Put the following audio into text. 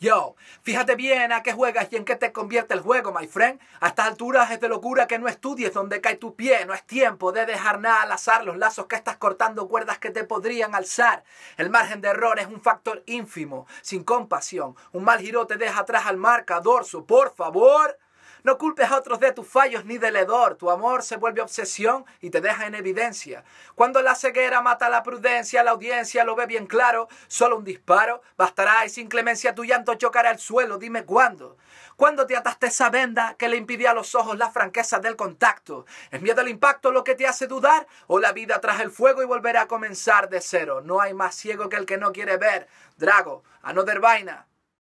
Yo, fíjate bien a qué juegas y en qué te convierte el juego, my friend. A estas alturas es de locura que no estudies donde cae tu pie. No es tiempo de dejar nada al azar. Los lazos que estás cortando, cuerdas que te podrían alzar. El margen de error es un factor ínfimo, sin compasión. Un mal giro te deja atrás al marca, dorso, por favor. No culpes a otros de tus fallos ni del hedor. Tu amor se vuelve obsesión y te deja en evidencia. Cuando la ceguera mata la prudencia, la audiencia lo ve bien claro. Solo un disparo bastará y sin clemencia tu llanto chocará el suelo. Dime cuándo. ¿Cuándo te ataste esa venda que le impidía a los ojos la franqueza del contacto? ¿Es miedo al impacto lo que te hace dudar? ¿O la vida tras el fuego y volverá a comenzar de cero? No hay más ciego que el que no quiere ver. Drago, another vaina.